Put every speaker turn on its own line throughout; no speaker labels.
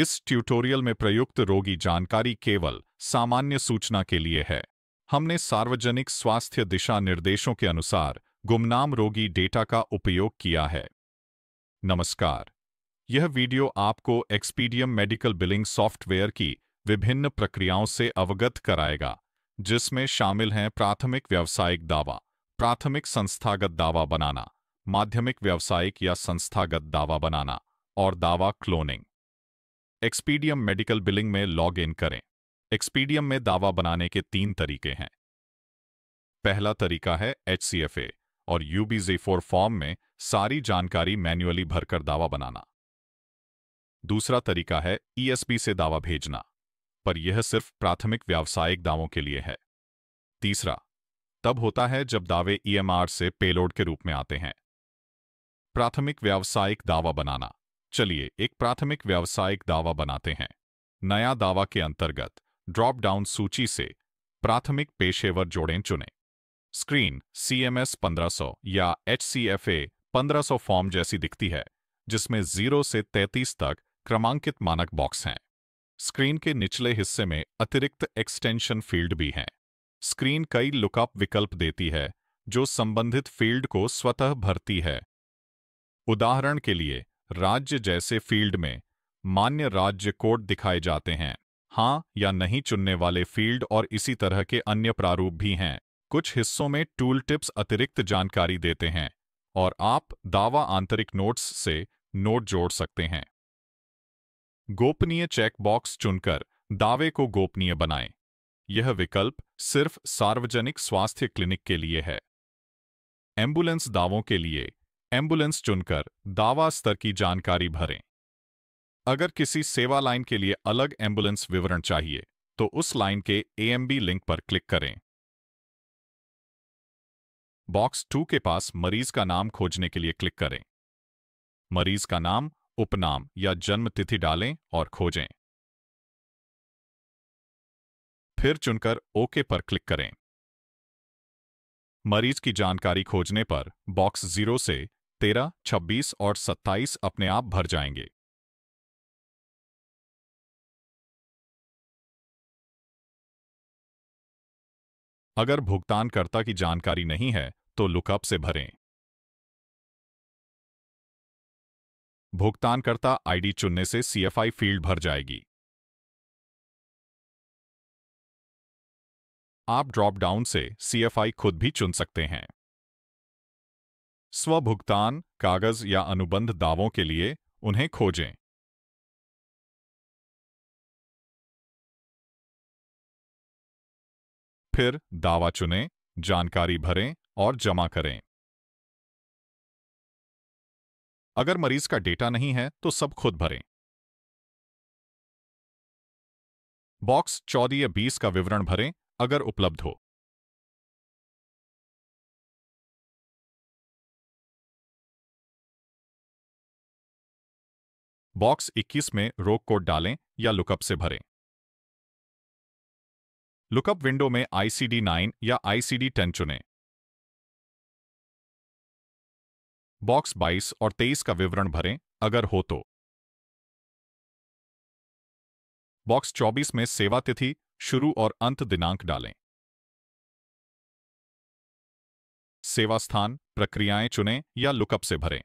इस ट्यूटोरियल में प्रयुक्त रोगी जानकारी केवल सामान्य सूचना के लिए है हमने सार्वजनिक स्वास्थ्य दिशा निर्देशों के अनुसार गुमनाम रोगी डेटा का उपयोग किया है नमस्कार यह वीडियो आपको एक्सपीडियम मेडिकल बिलिंग सॉफ्टवेयर की विभिन्न प्रक्रियाओं से अवगत कराएगा जिसमें शामिल हैं प्राथमिक व्यावसायिक दावा प्राथमिक संस्थागत दावा बनाना माध्यमिक व्यावसायिक या संस्थागत दावा बनाना और दावा क्लोनिंग एक्सपीडियम मेडिकल बिलिंग में लॉग इन करें एक्सपीडियम में दावा बनाने के तीन तरीके हैं पहला तरीका है एच और यू फोर फॉर्म में सारी जानकारी मैन्युअली भरकर दावा बनाना दूसरा तरीका है ईएसपी e से दावा भेजना पर यह सिर्फ प्राथमिक व्यावसायिक दावों के लिए है तीसरा तब होता है जब दावे ईएमआर e से पेलोड के रूप में आते हैं प्राथमिक व्यावसायिक दावा बनाना चलिए एक प्राथमिक व्यावसायिक दावा बनाते हैं नया दावा के अंतर्गत ड्रॉप डाउन सूची से प्राथमिक पेशेवर जोड़ें चुने स्क्रीन सीएमएस पंद्रह सौ या एच सी एफ ए पंद्रह फॉर्म जैसी दिखती है जिसमें जीरो से तैतीस तक क्रमांकित मानक बॉक्स हैं स्क्रीन के निचले हिस्से में अतिरिक्त एक्सटेंशन फील्ड भी हैं स्क्रीन कई लुकअप विकल्प देती है जो संबंधित फील्ड को स्वतः भरती है उदाहरण के लिए राज्य जैसे फील्ड में मान्य राज्य कोड दिखाए जाते हैं हाँ या नहीं चुनने वाले फील्ड और इसी तरह के अन्य प्रारूप भी हैं कुछ हिस्सों में टूल टिप्स अतिरिक्त जानकारी देते हैं और आप दावा आंतरिक नोट्स से नोट जोड़ सकते हैं गोपनीय चेकबॉक्स चुनकर दावे को गोपनीय बनाएं। यह विकल्प सिर्फ सार्वजनिक स्वास्थ्य क्लिनिक के लिए है एम्बुलेंस दावों के लिए एम्बुलेंस चुनकर दावा स्तर की जानकारी भरें अगर किसी सेवा लाइन के लिए अलग एम्बुलेंस विवरण चाहिए तो उस लाइन के एएमबी लिंक पर क्लिक करें बॉक्स टू के पास मरीज का नाम खोजने के लिए क्लिक करें मरीज का नाम उपनाम या जन्म तिथि डालें और खोजें फिर चुनकर ओके पर क्लिक करें मरीज की जानकारी खोजने पर बॉक्स जीरो से तेरह छब्बीस और सत्ताईस अपने आप भर जाएंगे
अगर भुगतानकर्ता की जानकारी नहीं है तो लुकअप से भरें भुगतानकर्ता आईडी चुनने से सीएफआई फील्ड भर जाएगी आप ड्रॉप डाउन से सीएफआई खुद भी चुन सकते हैं स्वभुगतान कागज या अनुबंध दावों के लिए उन्हें खोजें फिर दावा चुनें जानकारी भरें और जमा करें अगर मरीज का डेटा नहीं है तो सब खुद भरें बॉक्स चौदह या बीस का विवरण भरें अगर उपलब्ध हो
बॉक्स 21 में रो कोड डालें या लुकअप से भरें लुकअप विंडो में आईसीडी 9 या आईसीडी 10 चुनें
बॉक्स 22 और 23 का विवरण भरें अगर हो तो बॉक्स 24 में सेवा तिथि शुरू और अंत दिनांक डालें सेवा स्थान प्रक्रियाएं चुनें या लुकअप से भरें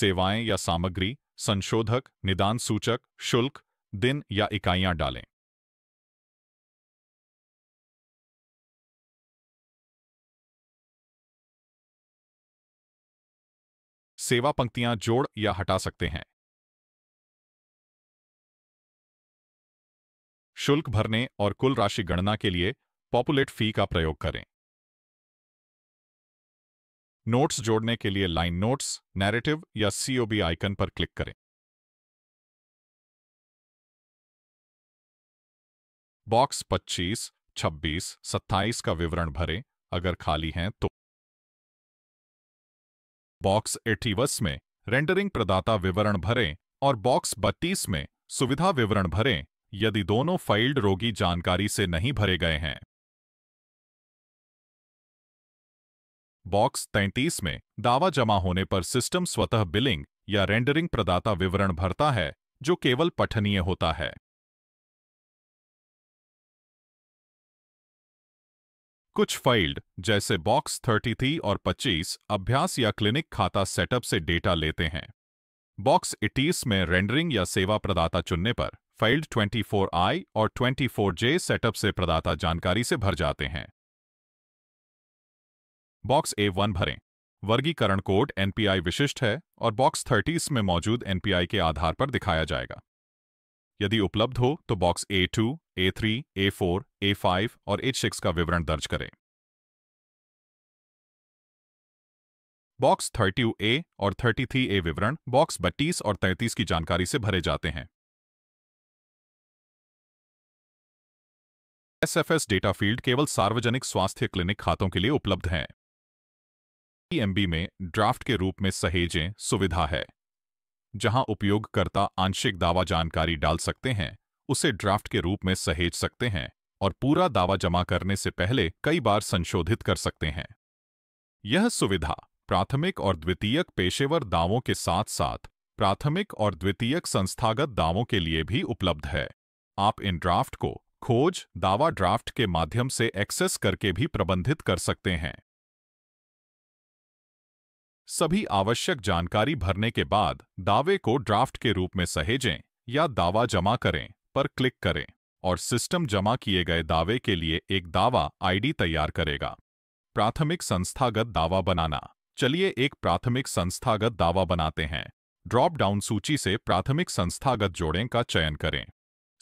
सेवाएं या सामग्री संशोधक निदान सूचक शुल्क दिन या इकाइयां डालें सेवा पंक्तियां जोड़ या हटा सकते हैं
शुल्क भरने और कुल राशि गणना के लिए पॉपुलेट फी का प्रयोग करें नोट्स जोड़ने के लिए लाइन नोट्स नैरेटिव
या सीओबी आइकन पर क्लिक करें बॉक्स 25, 26, 27 का विवरण भरें
अगर खाली हैं तो बॉक्स एटीवस में रेंडरिंग प्रदाता विवरण भरें और बॉक्स 32 में सुविधा विवरण भरें यदि दोनों फाइल्ड रोगी जानकारी से नहीं भरे गए हैं बॉक्स 33 में दावा जमा होने पर सिस्टम स्वतः बिलिंग या रेंडरिंग प्रदाता विवरण भरता है जो केवल पठनीय होता है
कुछ फाइल्ड
जैसे बॉक्स 33 और 25 अभ्यास या क्लिनिक खाता सेटअप से डेटा लेते हैं बॉक्स 21 में रेंडरिंग या सेवा प्रदाता चुनने पर फाइल्ड आई और जे सेटअप से प्रदाता जानकारी से भर जाते हैं बॉक्स ए वन भरें वर्गीकरण कोड एनपीआई विशिष्ट है और बॉक्स थर्टी में मौजूद एनपीआई के आधार पर दिखाया जाएगा यदि उपलब्ध हो तो box A two A three A four A five और एच सिक्स का विवरण दर्ज करें बॉक्स थर्टी ए और थर्टी थ्री ए विवरण बॉक्स बत्तीस और तैंतीस की जानकारी से भरे जाते हैं एसएफएस डेटा फील्ड केवल सार्वजनिक स्वास्थ्य क्लिनिक खातों के लिए उपलब्ध हैं पीएमबी में ड्राफ्ट के रूप में सहेजें सुविधा है जहां उपयोगकर्ता आंशिक दावा जानकारी डाल सकते हैं उसे ड्राफ्ट के रूप में सहेज सकते हैं और पूरा दावा जमा करने से पहले कई बार संशोधित कर सकते हैं यह सुविधा प्राथमिक और द्वितीयक पेशेवर दावों के साथ साथ प्राथमिक और द्वितीयक संस्थागत दावों के लिए भी उपलब्ध है आप इन ड्राफ्ट को खोज दावा ड्राफ्ट के माध्यम से एक्सेस करके भी प्रबंधित कर सकते हैं सभी आवश्यक जानकारी भरने के बाद दावे को ड्राफ्ट के रूप में सहेजें या दावा जमा करें पर क्लिक करें और सिस्टम जमा किए गए दावे के लिए एक दावा आईडी तैयार करेगा प्राथमिक संस्थागत दावा बनाना चलिए एक प्राथमिक संस्थागत दावा बनाते हैं ड्रॉप डाउन सूची से प्राथमिक संस्थागत जोड़ें का चयन करें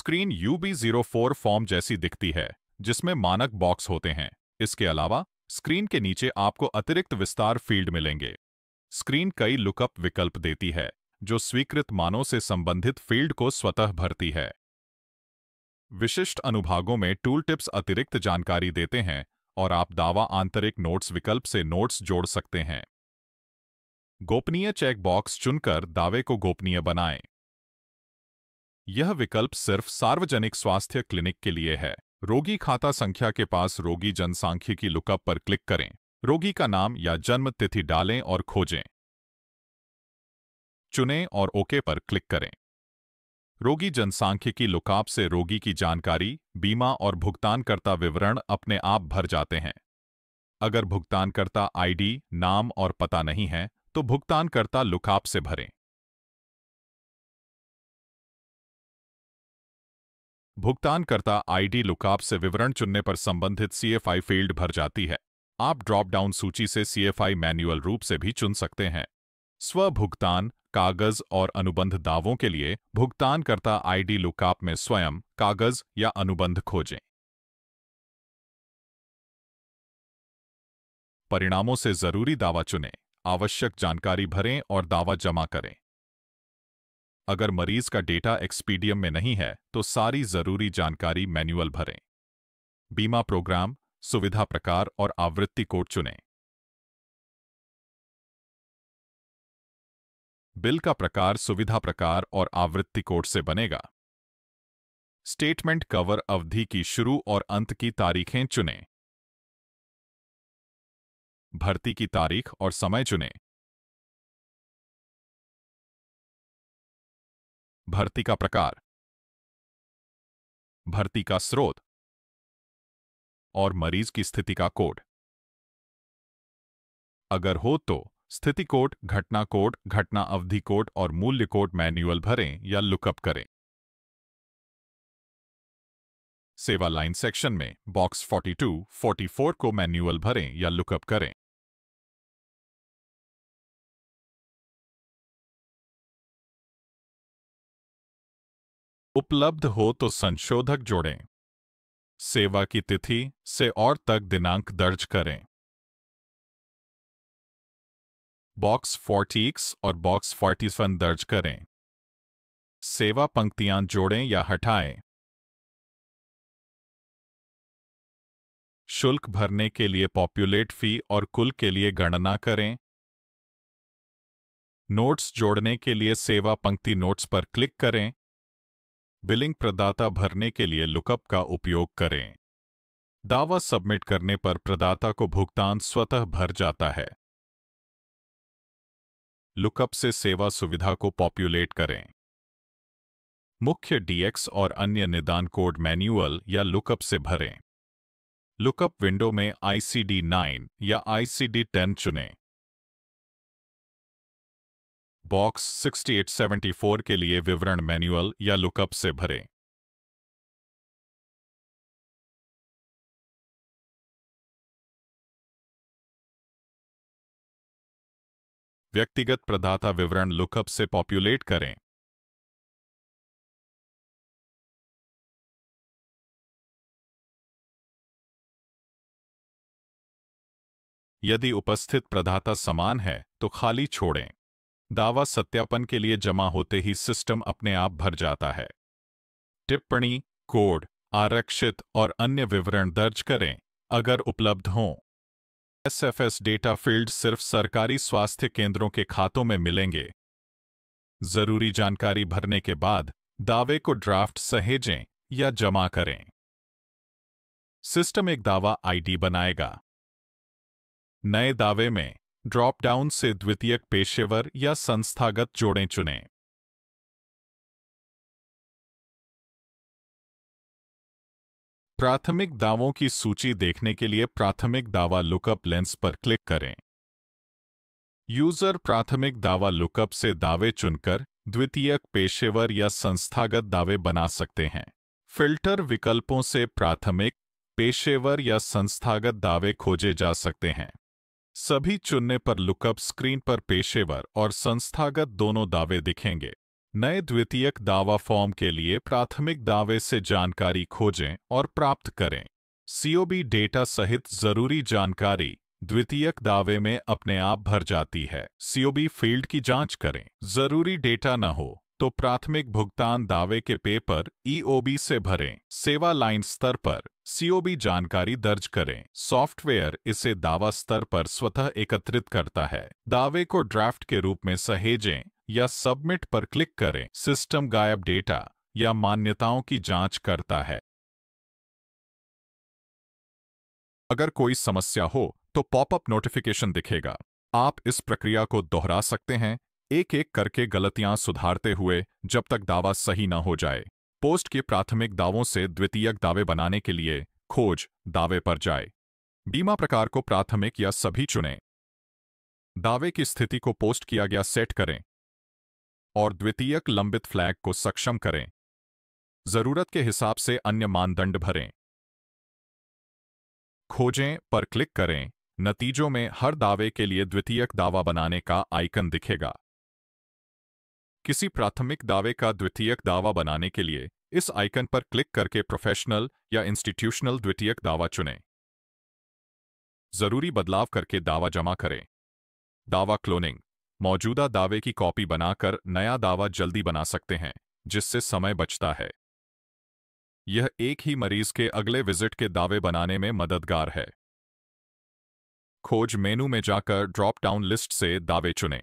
screen U B zero four form जैसी दिखती है जिसमें मानक बॉक्स होते हैं इसके अलावा स्क्रीन के नीचे आपको अतिरिक्त विस्तार फील्ड मिलेंगे स्क्रीन कई लुकअप विकल्प देती है जो स्वीकृत मानों से संबंधित फील्ड को स्वतः भरती है विशिष्ट अनुभागों में टूल टिप्स अतिरिक्त जानकारी देते हैं और आप दावा आंतरिक नोट्स विकल्प से नोट्स जोड़ सकते हैं गोपनीय चेकबॉक्स चुनकर दावे को गोपनीय बनाएं। यह विकल्प सिर्फ सार्वजनिक स्वास्थ्य क्लिनिक के लिए है रोगी खाता संख्या के पास रोगी जनसांख्यिकी लुकअप पर क्लिक करें रोगी का नाम या जन्म तिथि डालें और खोजें चुनें और ओके पर क्लिक करें रोगी जनसांख्यिकी लुकाप से रोगी की जानकारी बीमा और भुगतानकर्ता विवरण अपने आप भर जाते हैं अगर भुगतानकर्ता आईडी, नाम और पता नहीं है तो भुगतानकर्ता लुकाप से भरें भुगतानकर्ता आईडी लुकाप से विवरण चुनने पर संबंधित सीएफआई फील्ड भर जाती है आप ड्रॉप डाउन सूची से सीएफआई मैनुअल रूप से भी चुन सकते हैं स्वभुगतान कागज और अनुबंध दावों के लिए भुगतानकर्ता आईडी लुकअप में स्वयं कागज या अनुबंध खोजें परिणामों से जरूरी दावा चुनें आवश्यक जानकारी भरें और दावा जमा करें अगर मरीज का डेटा एक्सपीडियम में नहीं है तो सारी जरूरी जानकारी मैनुअल भरें बीमा प्रोग्राम सुविधा प्रकार और
आवृत्ति कोड चुनें
बिल का प्रकार सुविधा प्रकार और आवृत्ति कोड से बनेगा स्टेटमेंट कवर अवधि की शुरू और अंत की तारीखें चुनें
भर्ती की तारीख और समय चुनें भर्ती का प्रकार भर्ती का स्रोत और मरीज की स्थिति का कोड
अगर हो तो स्थिति कोड घटना कोड घटना अवधि कोड और मूल्य कोड मैनुअल भरें या लुकअप करें सेवा लाइन सेक्शन में बॉक्स 42, 44 को मैनुअल
भरें या लुकअप करें उपलब्ध हो तो संशोधक जोड़ें सेवा की तिथि से और तक दिनांक दर्ज करें बॉक्स एक्स और बॉक्स 41 दर्ज करें सेवा पंक्तियां जोड़ें या हटाएं शुल्क भरने के लिए
पॉपुलेट फी और कुल के लिए गणना करें नोट्स जोड़ने के लिए सेवा पंक्ति नोट्स पर क्लिक करें बिलिंग प्रदाता भरने के लिए लुकअप का उपयोग करें दावा सबमिट करने पर प्रदाता को भुगतान स्वतः भर जाता है लुकअप से सेवा सुविधा को पॉपुलेट करें मुख्य डीएक्स और अन्य निदान कोड मैनुअल या लुकअप से भरें लुकअप विंडो में आईसीडी 9 या आईसीडी 10 चुनें बॉक्स 6874 के लिए विवरण मैनुअल या लुकअप से भरें
व्यक्तिगत प्रदाता विवरण लुकअप से पॉपुलेट करें
यदि उपस्थित प्रदाता समान है तो खाली छोड़ें दावा सत्यापन के लिए जमा होते ही सिस्टम अपने आप भर जाता है टिप्पणी कोड आरक्षित और अन्य विवरण दर्ज करें अगर उपलब्ध हों एसएफएस डेटा फील्ड सिर्फ सरकारी स्वास्थ्य केंद्रों के खातों में मिलेंगे जरूरी जानकारी भरने के बाद दावे को ड्राफ्ट सहेजें या जमा करें सिस्टम एक दावा आईडी बनाएगा नए दावे में ड्रॉप डाउन से द्वितीयक पेशेवर या संस्थागत
जोड़ें चुनें
प्राथमिक दावों की सूची देखने के लिए प्राथमिक दावा लुकअप लेंस पर क्लिक करें यूजर प्राथमिक दावा लुकअप से दावे चुनकर द्वितीयक पेशेवर या संस्थागत दावे बना सकते हैं फिल्टर विकल्पों से प्राथमिक पेशेवर या संस्थागत दावे खोजे जा सकते हैं सभी चुनने पर लुकअप स्क्रीन पर पेशेवर और संस्थागत दोनों दावे दिखेंगे नए द्वितीयक दावा फॉर्म के लिए प्राथमिक दावे से जानकारी खोजें और प्राप्त करें सीओबी डेटा सहित जरूरी जानकारी द्वितीयक दावे में अपने आप भर जाती है सीओबी फील्ड की जांच करें जरूरी डेटा न हो तो प्राथमिक भुगतान दावे के पेपर ईओबी e से भरें सेवा लाइन स्तर पर सीओबी जानकारी दर्ज करें सॉफ्टवेयर इसे दावा स्तर पर स्वतः एकत्रित करता है दावे को ड्राफ्ट के रूप में सहेजें या सबमिट पर क्लिक करें सिस्टम गायब डेटा या मान्यताओं की जांच करता है अगर कोई समस्या हो तो पॉपअप नोटिफिकेशन दिखेगा आप इस प्रक्रिया को दोहरा सकते हैं एक एक करके गलतियां सुधारते हुए जब तक दावा सही न हो जाए पोस्ट के प्राथमिक दावों से द्वितीयक दावे बनाने के लिए खोज दावे पर जाए बीमा प्रकार को प्राथमिक या सभी चुनें दावे की स्थिति को पोस्ट किया गया सेट करें और द्वितीयक लंबित फ्लैग को सक्षम करें जरूरत के हिसाब से अन्य मानदंड भरें खोजें पर क्लिक करें नतीजों में हर दावे के लिए द्वितीयक दावा बनाने का आइकन दिखेगा किसी प्राथमिक दावे का द्वितीयक दावा बनाने के लिए इस आइकन पर क्लिक करके प्रोफेशनल या इंस्टीट्यूशनल द्वितीयक दावा चुनें जरूरी बदलाव करके दावा जमा करें दावा क्लोनिंग मौजूदा दावे की कॉपी बनाकर नया दावा जल्दी बना सकते हैं जिससे समय बचता है यह एक ही मरीज के अगले विजिट के दावे बनाने में मददगार है खोज मेनू में जाकर ड्रॉप डाउन लिस्ट से दावे चुनें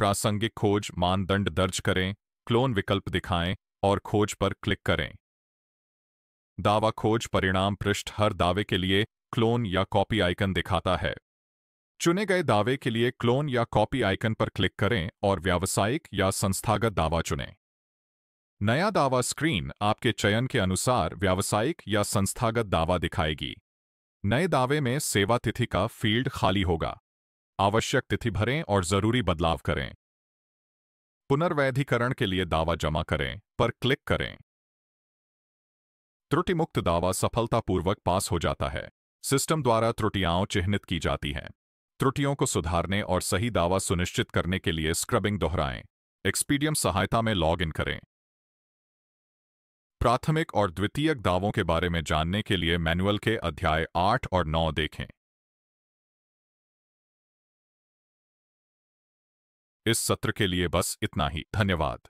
प्रासंगिक खोज मानदंड दर्ज करें क्लोन विकल्प दिखाएं और खोज पर क्लिक करें दावा खोज परिणाम पृष्ठ हर दावे के लिए क्लोन या कॉपी आइकन दिखाता है चुने गए दावे के लिए क्लोन या कॉपी आइकन पर क्लिक करें और व्यावसायिक या संस्थागत दावा चुनें नया दावा स्क्रीन आपके चयन के अनुसार व्यावसायिक या संस्थागत दावा दिखाएगी नए दावे में सेवा तिथि का फील्ड खाली होगा आवश्यक तिथि भरें और जरूरी बदलाव करें पुनर्वैधिकरण के लिए दावा जमा करें पर क्लिक करें त्रुटि मुक्त दावा सफलतापूर्वक पास हो जाता है सिस्टम द्वारा त्रुटियां चिह्नित की जाती हैं त्रुटियों को सुधारने और सही दावा सुनिश्चित करने के लिए स्क्रबिंग दोहराएं एक्सपीडियम सहायता में लॉग इन करें प्राथमिक और द्वितीयक दावों के बारे में जानने के लिए मैनुअल के अध्याय आठ और नौ देखें
इस सत्र के लिए बस इतना ही धन्यवाद